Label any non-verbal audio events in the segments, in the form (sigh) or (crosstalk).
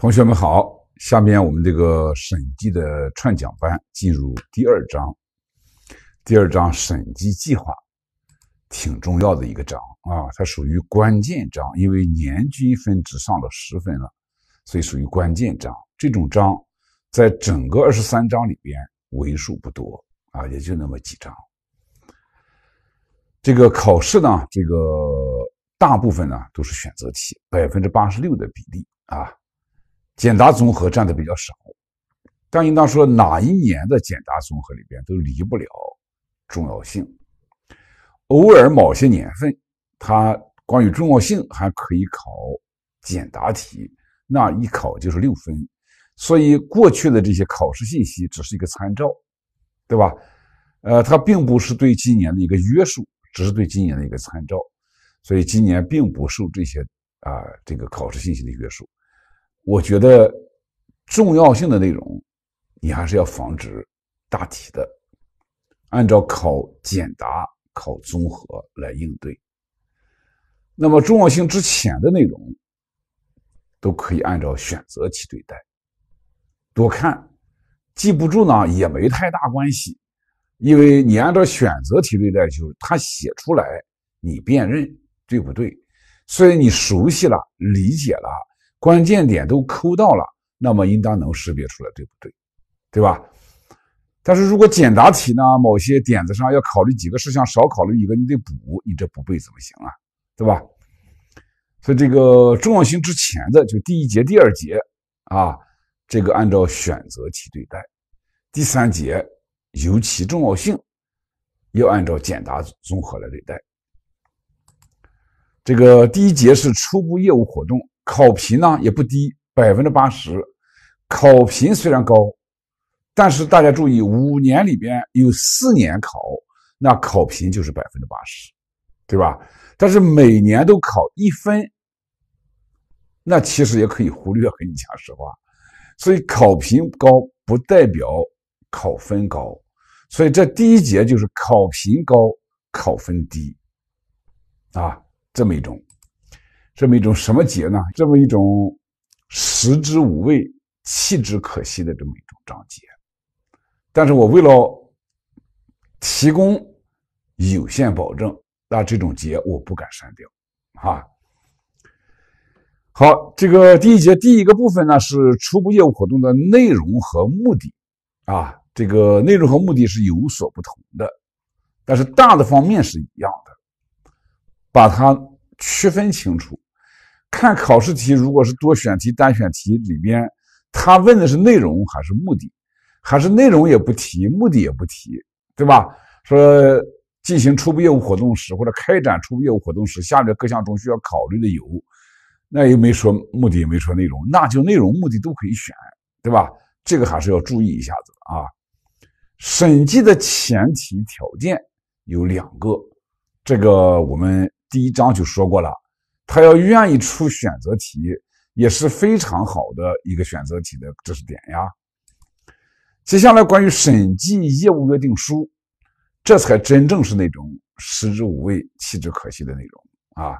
同学们好，下面我们这个审计的串讲班进入第二章，第二章审计计划，挺重要的一个章啊，它属于关键章，因为年均分值上了十分了，所以属于关键章。这种章在整个二十三章里边为数不多啊，也就那么几章。这个考试呢，这个大部分呢都是选择题，百分之八十六的比例啊。简答综合占的比较少，但应当说哪一年的简答综合里边都离不了重要性。偶尔某些年份，它关于重要性还可以考简答题，那一考就是六分。所以过去的这些考试信息只是一个参照，对吧？呃，它并不是对今年的一个约束，只是对今年的一个参照。所以今年并不受这些啊这个考试信息的约束。我觉得重要性的内容，你还是要防止大题的，按照考简答、考综合来应对。那么重要性之前的内容，都可以按照选择题对待，多看，记不住呢也没太大关系，因为你按照选择题对待，就是他写出来你辨认对不对，所以你熟悉了，理解了。关键点都抠到了，那么应当能识别出来，对不对？对吧？但是如果简答题呢，某些点子上要考虑几个事项，少考虑一个你得补，你这不背怎么行啊？对吧？所以这个重要性之前的就第一节、第二节啊，这个按照选择题对待；第三节尤其重要性，要按照简答综合来对待。这个第一节是初步业务活动。考评呢也不低，百分之八十。考评虽然高，但是大家注意，五年里边有四年考，那考评就是百分之八十，对吧？但是每年都考一分，那其实也可以忽略。跟你讲实话，所以考评高不代表考分高，所以这第一节就是考评高，考分低啊，这么一种。这么一种什么节呢？这么一种食之无味，弃之可惜的这么一种章节。但是我为了提供有限保证，那这种节我不敢删掉，哈。好，这个第一节第一个部分呢是初步业务活动的内容和目的，啊，这个内容和目的是有所不同的，但是大的方面是一样的，把它区分清楚。看考试题，如果是多选题、单选题里边，他问的是内容还是目的，还是内容也不提，目的也不提，对吧？说进行初步业务活动时或者开展初步业务活动时，下列各项中需要考虑的有，那又没说目的，也没说内容，那就内容、目的都可以选，对吧？这个还是要注意一下子啊。审计的前提条件有两个，这个我们第一章就说过了。他要愿意出选择题，也是非常好的一个选择题的知识点呀。接下来关于审计业务约定书，这才真正是那种食之无味，弃之可惜的内容啊。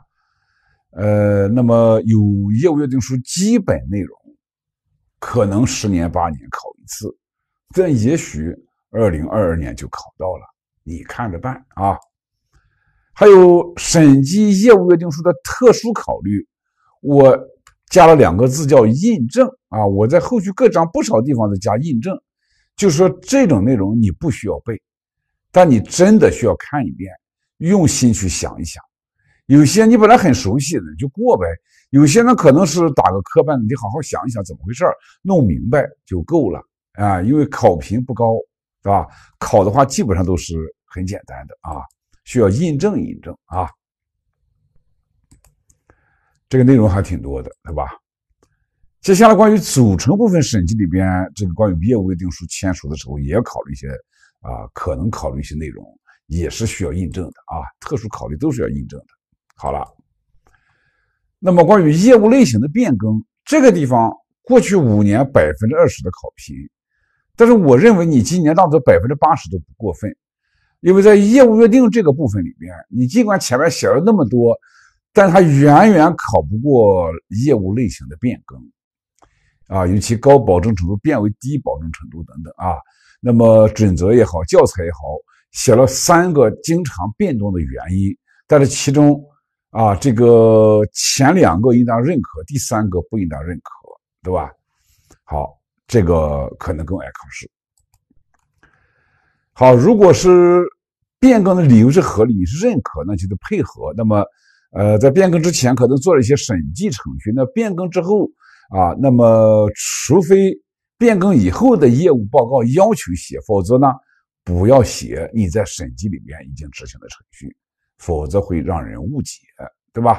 呃，那么有业务约定书基本内容，可能十年八年考一次，但也许二零二二年就考到了，你看着办啊。还有审计业务约定书的特殊考虑，我加了两个字叫印证啊。我在后续各章不少地方都加印证，就是说这种内容你不需要背，但你真的需要看一遍，用心去想一想。有些你本来很熟悉的就过呗，有些呢可能是打个磕绊，你好好想一想怎么回事，弄明白就够了啊。因为考评不高，是吧？考的话基本上都是很简单的啊。需要印证、印证啊，这个内容还挺多的，对吧？接下来关于组成部分审计里边，这个关于业务约定书签署的时候，也要考虑一些啊，可能考虑一些内容，也是需要印证的啊，特殊考虑都是要印证的。好了，那么关于业务类型的变更，这个地方过去五年百分之二十的考评，但是我认为你今年当做百分之八十都不过分。因为在业务约定这个部分里面，你尽管前面写了那么多，但它远远考不过业务类型的变更，啊，尤其高保证程度变为低保证程度等等啊。那么准则也好，教材也好，写了三个经常变动的原因，但是其中啊，这个前两个应当认可，第三个不应当认可，对吧？好，这个可能更爱考试。好，如果是变更的理由是合理，你是认可，那就是配合。那么，呃，在变更之前可能做了一些审计程序，那变更之后啊，那么除非变更以后的业务报告要求写，否则呢不要写你在审计里面已经执行的程序，否则会让人误解，对吧？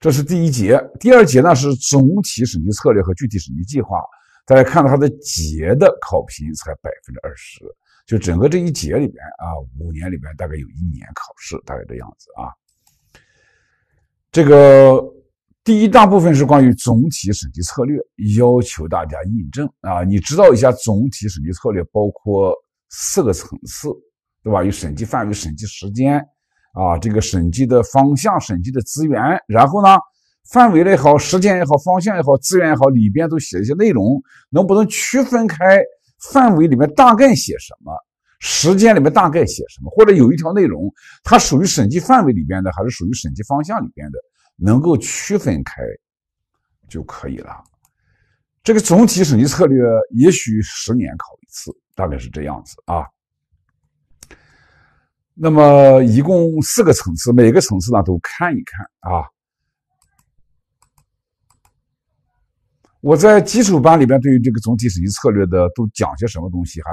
这是第一节，第二节呢是总体审计策略和具体审计计划。大家看到它的节的考评才百分之二十，就整个这一节里边啊，五年里边大概有一年考试，大概这样子啊。这个第一大部分是关于总体审计策略，要求大家印证啊，你知道一下总体审计策略包括四个层次，对吧？有审计范围、审计时间啊，这个审计的方向、审计的资源，然后呢？范围类也好，时间也好，方向也好，资源也好，里边都写一些内容，能不能区分开？范围里面大概写什么？时间里面大概写什么？或者有一条内容，它属于审计范围里边的，还是属于审计方向里边的？能够区分开就可以了。这个总体审计策略也许十年考一次，大概是这样子啊。那么一共四个层次，每个层次呢都看一看啊。我在基础班里边，对于这个总体审计策略的都讲些什么东西，还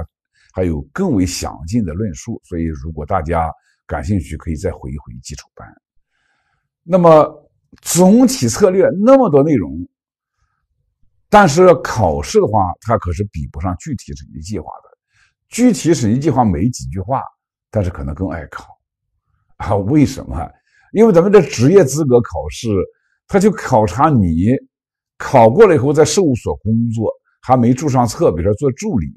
还有更为详尽的论述。所以，如果大家感兴趣，可以再回一回基础班。那么，总体策略那么多内容，但是考试的话，它可是比不上具体审计计划的。具体审计计划没几句话，但是可能更爱考啊？为什么？因为咱们这职业资格考试，它就考察你。考过了以后，在事务所工作还没注上册，比如说做助理，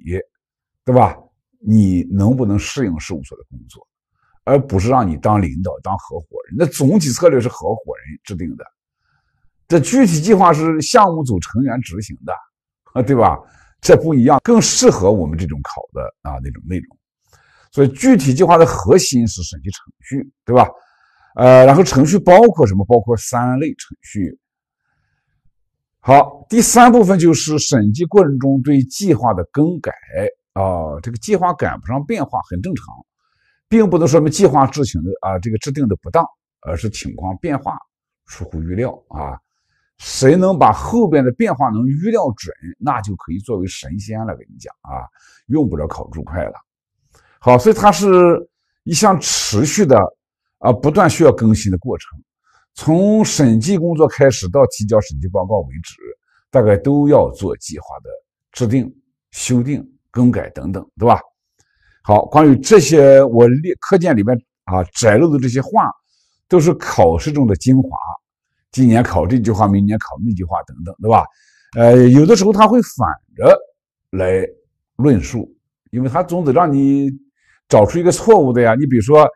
对吧？你能不能适应事务所的工作，而不是让你当领导、当合伙人？那总体策略是合伙人制定的，这具体计划是项目组成员执行的，啊，对吧？这不一样，更适合我们这种考的啊那种内容。所以具体计划的核心是审计程序，对吧？呃，然后程序包括什么？包括三类程序。好，第三部分就是审计过程中对计划的更改啊，这个计划赶不上变化很正常，并不能说明计划执行的啊这个制定的不当，而是情况变化出乎预料啊。谁能把后边的变化能预料准，那就可以作为神仙了。跟你讲啊，用不着烤猪块了。好，所以它是一项持续的啊，不断需要更新的过程。从审计工作开始到提交审计报告为止，大概都要做计划的制定、修订、更改等等，对吧？好，关于这些，我列课件里面啊摘录的这些话，都是考试中的精华。今年考这句话，明年考那句话等等，对吧？呃，有的时候他会反着来论述，因为他总得让你找出一个错误的呀。你比如说。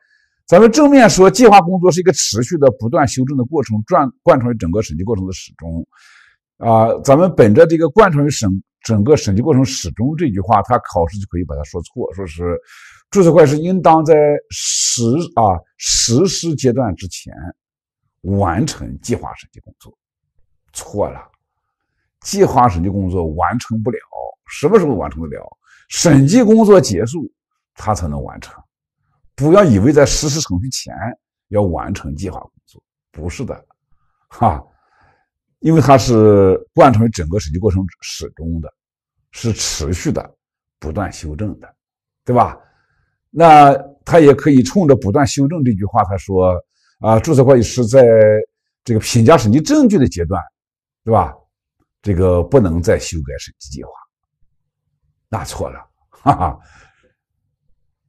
咱们正面说，计划工作是一个持续的、不断修正的过程，贯贯穿于整个审计过程的始终。啊，咱们本着这个贯穿于审整个审计过程始终这句话，他考试就可以把它说错，说是注册会计师应当在实啊实施阶段之前完成计划审计工作，错了，计划审计工作完成不了，什么时候完成得了？审计工作结束，他才能完成。不要以为在实施程序前要完成计划工作，不是的，(laughs) 哈，因为它是贯穿于整个审计过程始终的，是持续的、不断修正的，对吧？那他也可以冲着“不断修正”这句话，他说啊，注册会计师在这个评价审计证据的阶段，对吧？这个不能再修改审计计划，那错了，哈哈。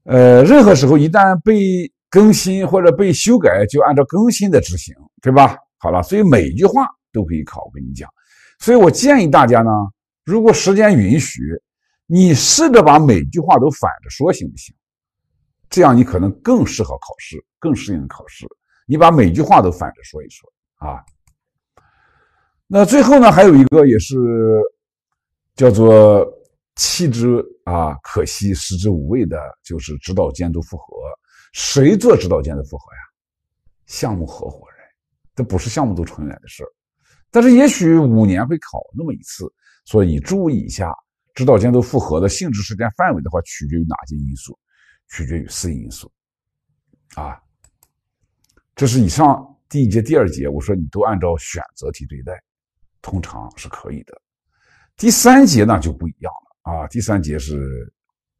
呃，任何时候一旦被更新或者被修改，就按照更新的执行，对吧？好了，所以每句话都可以考，我跟你讲。所以我建议大家呢，如果时间允许，你试着把每句话都反着说，行不行？这样你可能更适合考试，更适应考试。你把每句话都反着说一说啊。那最后呢，还有一个也是叫做。弃之啊，可惜，食之无味的，就是指导监督复核，谁做指导监督复核呀？项目合伙人，这不是项目组成员的事但是也许五年会考那么一次，所以注意一下指导监督复核的性质、时间、范围的话，取决于哪些因素，取决于四因素。啊，这是以上第一节、第二节，我说你都按照选择题对待，通常是可以的。第三节呢就不一样了。啊，第三节是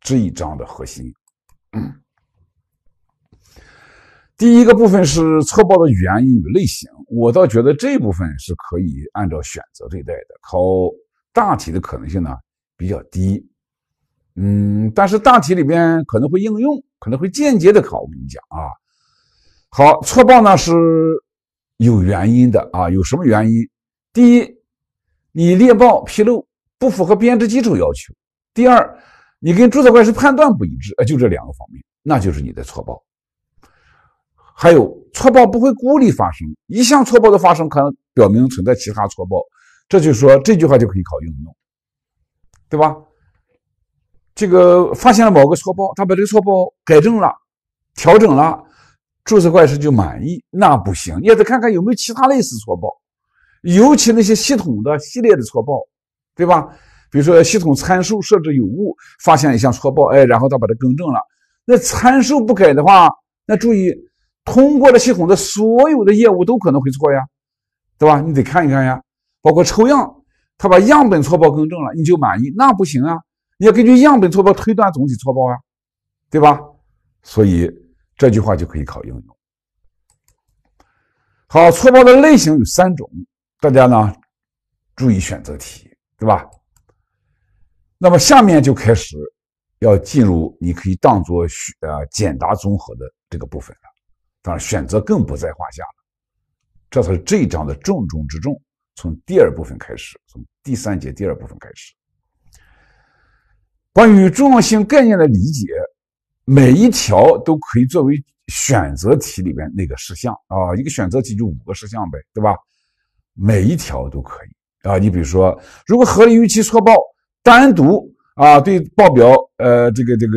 这一章的核心。第一个部分是错报的原因与类型，我倒觉得这部分是可以按照选择对待的，考大题的可能性呢比较低。嗯，但是大题里边可能会应用，可能会间接的考。我跟你讲啊，好，错报呢是有原因的啊，有什么原因？第一，你列报披露。不符合编制基础要求。第二，你跟注册会计师判断不一致，呃，就这两个方面，那就是你的错报。还有错报不会孤立发生，一项错报的发生可能表明存在其他错报。这就说这句话就可以考应用，对吧？这个发现了某个错报，他把这个错报改正了、调整了，注册会计师就满意？那不行，你也得看看有没有其他类似错报，尤其那些系统的、系列的错报。对吧？比如说系统参数设置有误，发现一项错报，哎，然后他把它更正了。那参数不改的话，那注意通过了系统的所有的业务都可能会错呀，对吧？你得看一看呀。包括抽样，他把样本错报更正了，你就满意那不行啊，要根据样本错报推断总体错报呀，对吧？所以这句话就可以考应用。好，错报的类型有三种，大家呢注意选择题。对吧？那么下面就开始要进入，你可以当做选呃简答综合的这个部分了。当然，选择更不在话下了，这才是这一章的重中之重。从第二部分开始，从第三节第二部分开始，关于重要性概念的理解，每一条都可以作为选择题里面那个事项啊，一个选择题就五个事项呗，对吧？每一条都可以。啊，你比如说，如果合理预期错报单独啊对报表呃这个这个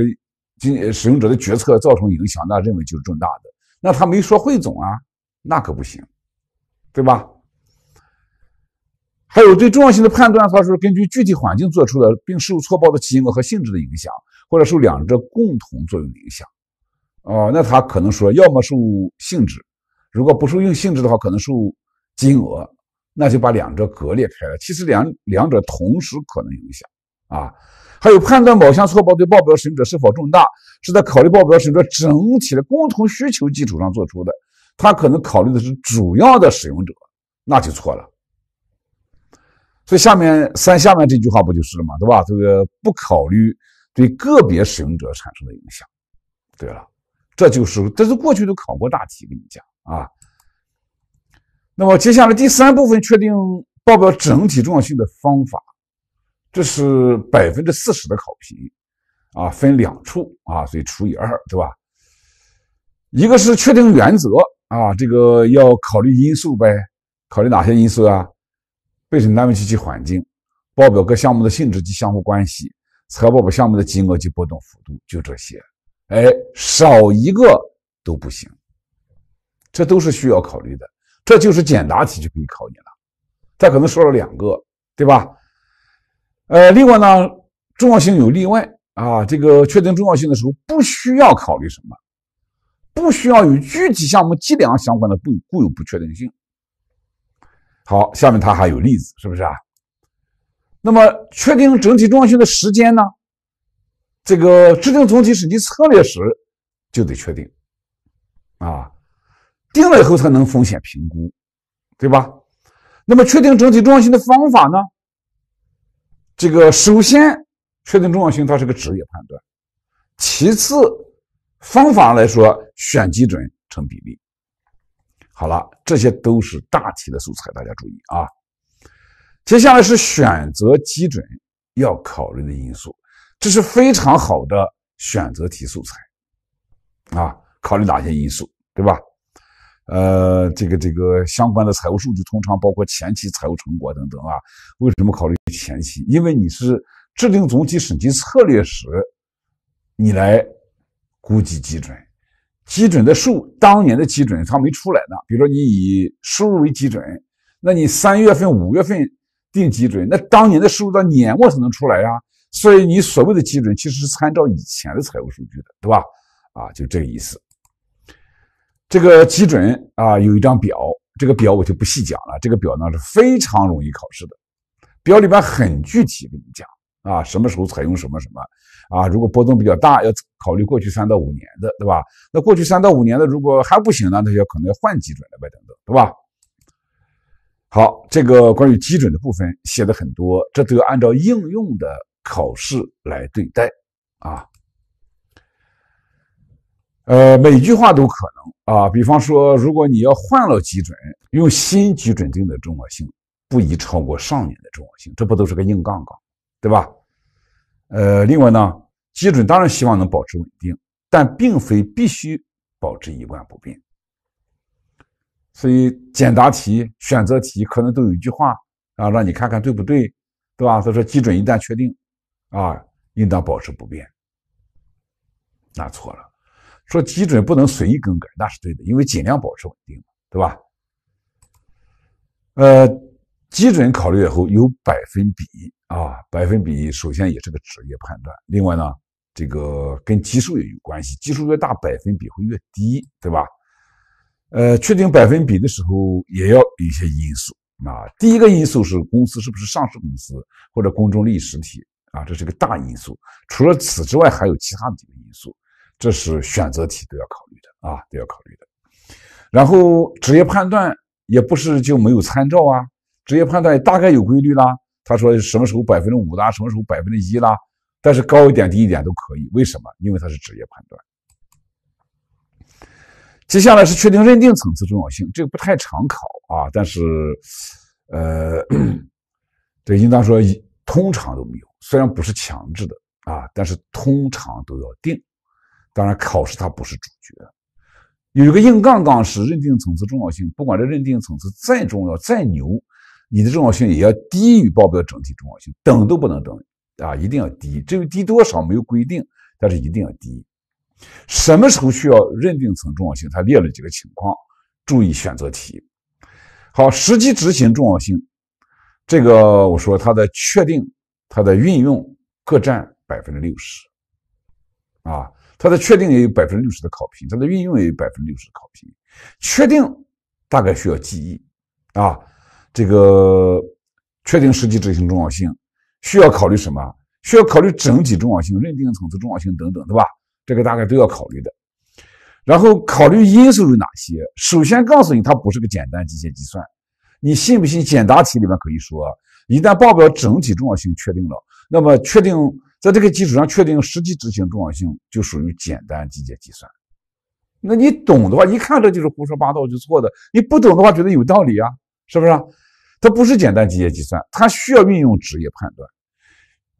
经使用者的决策造成影响，那认为就是重大的。那他没说汇总啊，那可不行，对吧？还有对重要性的判断，它是根据具体环境做出的，并受错报的金额和性质的影响，或者受两者共同作用的影响。哦，那他可能说，要么受性质，如果不受用性质的话，可能受金额。那就把两者隔裂开了。其实两两者同时可能影响啊。还有判断某项错报对报表使用者是否重大，是在考虑报表使用者整体的共同需求基础上做出的。他可能考虑的是主要的使用者，那就错了。所以下面三下面这句话不就是了吗？对吧？这个不考虑对个别使用者产生的影响。对了，这就是这是过去都考过大题，跟你讲啊。那么接下来第三部分确定报表整体重要性的方法，这是百分之四十的考评啊，分两处啊，所以除以二，对吧？一个是确定原则啊，这个要考虑因素呗，考虑哪些因素啊？被审单位及其环境、报表各项目的性质及相互关系、财务报表项目的金额及波动幅度，就这些，哎，少一个都不行，这都是需要考虑的。这就是简答题就可以考你了，他可能说了两个，对吧？呃，另外呢，重要性有例外啊。这个确定重要性的时候，不需要考虑什么，不需要与具体项目计量相关的固固有不确定性。好，下面它还有例子，是不是啊？那么确定整体重要性的时间呢？这个制定总体审计策略时就得确定，啊。定了以后才能风险评估，对吧？那么确定整体重要性的方法呢？这个首先确定重要性，它是个职业判断；其次方法来说，选基准成比例。好了，这些都是大题的素材，大家注意啊。接下来是选择基准要考虑的因素，这是非常好的选择题素材啊。考虑哪些因素，对吧？呃，这个这个相关的财务数据通常包括前期财务成果等等啊。为什么考虑前期？因为你是制定总体审计策略时，你来估计基准，基准的数当年的基准它没出来呢。比如说你以收入为基准，那你三月份、五月份定基准，那当年的收入到年末才能出来呀。所以你所谓的基准其实是参照以前的财务数据的，对吧？啊，就这个意思。这个基准啊，有一张表，这个表我就不细讲了。这个表呢是非常容易考试的，表里边很具体，跟你讲啊，什么时候采用什么什么啊，如果波动比较大，要考虑过去三到五年的，对吧？那过去三到五年的如果还不行呢，那就可能要换基准了，呗，等等，对吧？好，这个关于基准的部分写的很多，这都要按照应用的考试来对待啊。呃，每句话都可能啊，比方说，如果你要换了基准，用新基准定的重要性不宜超过上年的重要性，这不都是个硬杠杠，对吧？呃，另外呢，基准当然希望能保持稳定，但并非必须保持一贯不变。所以简答题、选择题可能都有一句话啊，让你看看对不对，对吧？所以说基准一旦确定，啊，应当保持不变，那错了。说基准不能随意更改，那是对的，因为尽量保持稳定，对吧？呃，基准考虑以后有百分比啊，百分比首先也是个职业判断，另外呢，这个跟基数也有关系，基数越大，百分比会越低，对吧？呃，确定百分比的时候也要有一些因素啊，第一个因素是公司是不是上市公司或者公众利益实体啊，这是个大因素。除了此之外，还有其他的几个因素。这是选择题都要考虑的啊，都要考虑的。然后职业判断也不是就没有参照啊，职业判断大概有规律啦。他说什么时候百分之五啦，什么时候百分之一啦，但是高一点低一点都可以。为什么？因为它是职业判断。接下来是确定认定层次重要性，这个不太常考啊，但是呃，这 (clears throat) 应当说通常都没有，虽然不是强制的啊，但是通常都要定。当然，考试它不是主角，有一个硬杠杠是认定层次重要性。不管这认定层次再重要、再牛，你的重要性也要低于报表整体重要性，等都不能等啊，一定要低。至于低多少没有规定，但是一定要低。什么时候需要认定层重要性？他列了几个情况，注意选择题。好，实际执行重要性，这个我说它的确定、它的运用各占百分之六十，啊。它的确定也有百分之六十的考评，它的运用也有百分之六十的考评。确定大概需要记忆啊，这个确定实际执行重要性需要考虑什么？需要考虑整体重要性、认定层次重要性等等，对吧？这个大概都要考虑的。然后考虑因素有哪些？首先告诉你，它不是个简单机械计算。你信不信？简答题里面可以说：一旦报表整体重要性确定了，那么确定。在这个基础上确定实际执行重要性，就属于简单机械计算。那你懂的话，一看这就是胡说八道，就错的；你不懂的话，觉得有道理啊，是不是？它不是简单机械计算，它需要运用职业判断。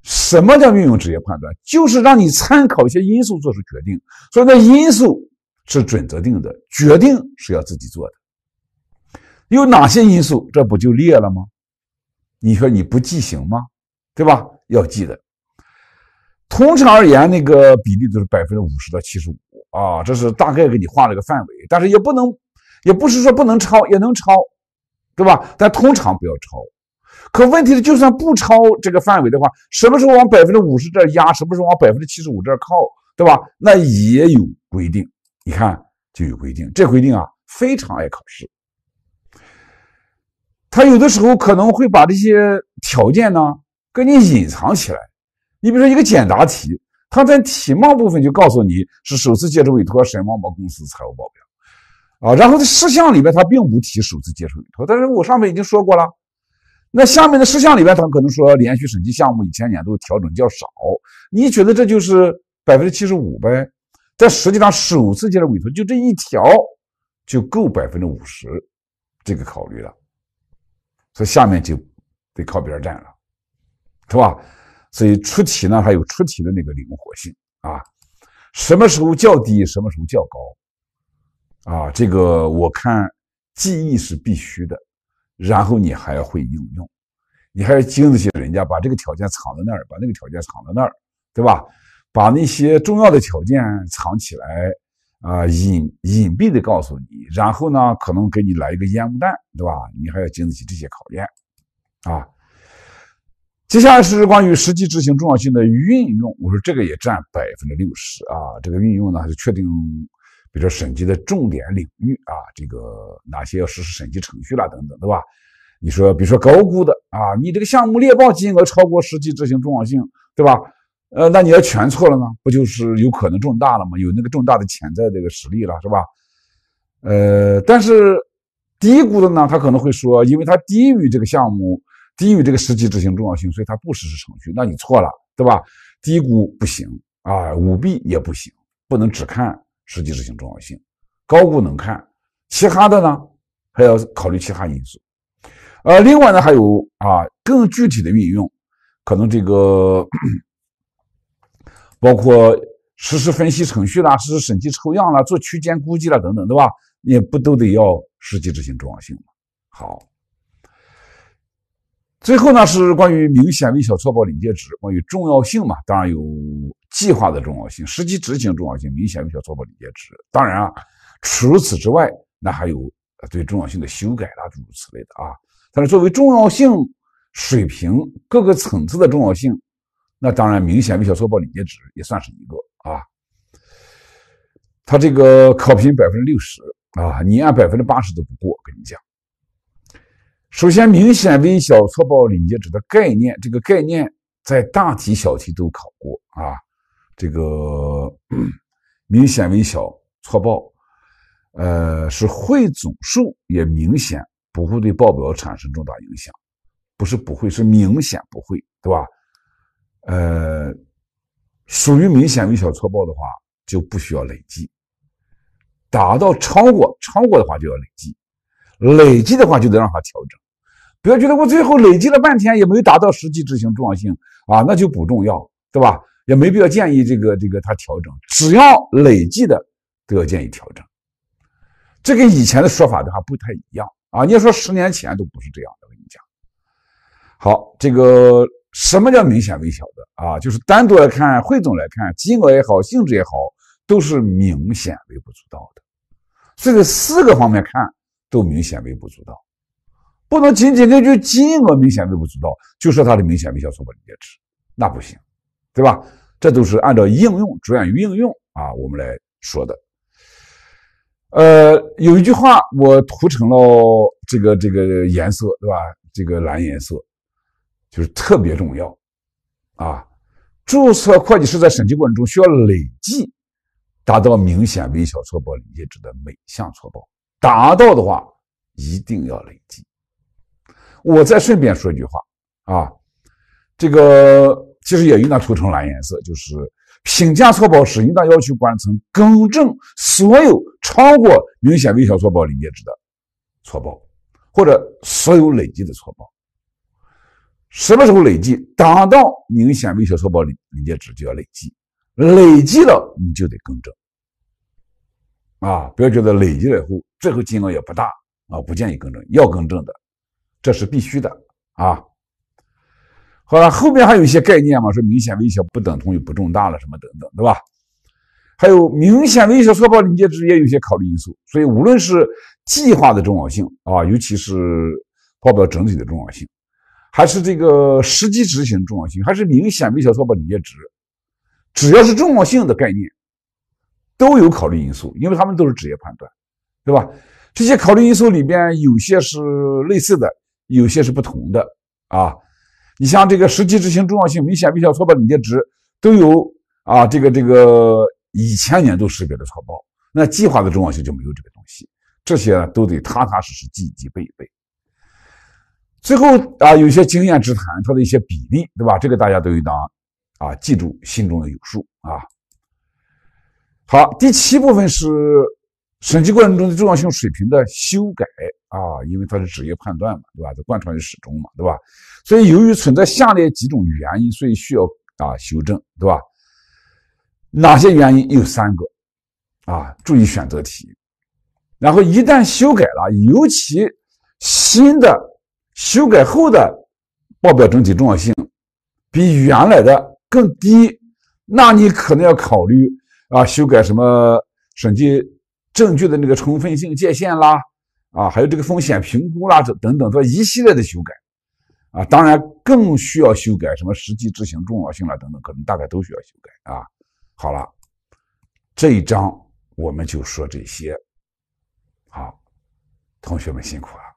什么叫运用职业判断？就是让你参考一些因素做出决定。所以那因素是准则定的，决定是要自己做的。有哪些因素？这不就列了吗？你说你不记行吗？对吧？要记的。通常而言，那个比例都是百分之五十到七十五啊，这是大概给你画了个范围，但是也不能，也不是说不能超，也能超，对吧？但通常不要超。可问题是，就算不超这个范围的话，什么时候往百分之五十这儿压，什么时候往百分之七十五这儿靠，对吧？那也有规定，你看就有规定。这规定啊，非常爱考试，他有的时候可能会把这些条件呢，给你隐藏起来。你比如说一个简答题，它在体貌部分就告诉你是首次接受委托审某某公司财务报表，啊，然后在事项里边它并不提首次接受委托，但是我上面已经说过了，那下面的事项里边它可能说连续审计项目以前年度调整较少，你觉得这就是百分之七十五呗？但实际上首次接受委托就这一条就够百分之五十这个考虑了，所以下面就得靠边站了，是吧？所以出题呢，还有出题的那个灵活性啊，什么时候较低，什么时候较高，啊，这个我看记忆是必须的，然后你还要会应用，你还要经得起人家把这个条件藏在那儿，把那个条件藏在那儿，对吧？把那些重要的条件藏起来啊，隐隐蔽的告诉你，然后呢，可能给你来一个烟雾弹，对吧？你还要经得起这些考验，啊。接下来是关于实际执行重要性的运用，我说这个也占百分之六十啊。这个运用呢，是确定，比如说审计的重点领域啊，这个哪些要实施审计程序啦等等，对吧？你说，比如说高估的啊，你这个项目列报金额超过实际执行重要性，对吧？呃，那你要全错了呢，不就是有可能重大了吗？有那个重大的潜在这个实力了，是吧？呃，但是低估的呢，他可能会说，因为它低于这个项目。低于这个实际执行重要性，所以它不实施程序，那你错了，对吧？低估不行啊，舞弊也不行，不能只看实际执行重要性，高估能看，其他的呢还要考虑其他因素。呃，另外呢还有啊，更具体的运用，可能这个包括实时分析程序啦、实时审计抽样啦、做区间估计啦等等，对吧？你不都得要实际执行重要性吗？好。最后呢，是关于明显微小错报临界值，关于重要性嘛，当然有计划的重要性、实际执行重要性。明显微小错报临界值，当然啊，除此之外，那还有对重要性的修改啦，诸如此类的啊。但是作为重要性水平各个层次的重要性，那当然明显微小错报临界值也算是一个啊。它这个考评百分之六十啊，你按百分之八十都不过，跟你讲。首先，明显微小错报领接值的概念，这个概念在大题、小题都考过啊。这个明显微小错报，呃，是汇总数也明显不会对报表产生重大影响，不是不会，是明显不会，对吧？呃，属于明显微小错报的话，就不需要累计。达到超过，超过的话就要累计，累计的话就得让它调整。不要觉得我最后累计了半天也没有达到实际执行重要性啊，那就不重要，对吧？也没必要建议这个这个他调整，只要累计的都要建议调整。这跟以前的说法的话不太一样啊。你要说十年前都不是这样的，我跟你讲。好，这个什么叫明显微小的啊？就是单独来看、汇总来看，金额也好、性质也好，都是明显微不足道的。这个四个方面看都明显微不足道。不能仅仅根据金额明显微不足道就说它的明显微小错报的截那不行，对吧？这都是按照应用着眼于应用啊，我们来说的。呃，有一句话我涂成了这个这个颜色，对吧？这个蓝颜色就是特别重要啊。注册会计师在审计过程中需要累计达到明显微小错报临界值的每项错报，达到的话一定要累计。我再顺便说一句话啊，这个其实也应当涂成蓝颜色，就是评价错报时应当要求管理层更正所有超过明显微小错报临界值的错报，或者所有累计的错报。什么时候累计？达到明显微小错报临临界值就要累计，累计了你就得更正。啊，不要觉得累积了以后最后金额也不大啊，不建议更正，要更正的。这是必须的啊！好了，后面还有一些概念嘛，说明显微小不等同于不重大了什么等等，对吧？还有明显微小错报临界值也有些考虑因素。所以无论是计划的重要性啊，尤其是报表整体的重要性，还是这个实际执行重要性，还是明显微小错报临界值，只要是重要性的概念，都有考虑因素，因为它们都是职业判断，对吧？这些考虑因素里边有些是类似的。有些是不同的啊，你像这个实际执行重要性明显微小错报临界值都有啊，这个这个以前年度识别的错报，那计划的重要性就没有这个东西，这些都得踏踏实实记记背背。最后啊，有些经验之谈，它的一些比例，对吧？这个大家都应当啊记住，心中要有数啊。好，第七部分是审计过程中的重要性水平的修改。啊，因为它是职业判断嘛，对吧？这贯穿于始终嘛，对吧？所以由于存在下列几种原因，所以需要啊修正，对吧？哪些原因有三个啊？注意选择题。然后一旦修改了，尤其新的修改后的报表整体重要性比原来的更低，那你可能要考虑啊修改什么审计证据的那个充分性界限啦。啊，还有这个风险评估啦，这等等这一系列的修改，啊，当然更需要修改什么实际执行重要性啦，等等，可能大概都需要修改啊。好了，这一章我们就说这些，好，同学们辛苦了。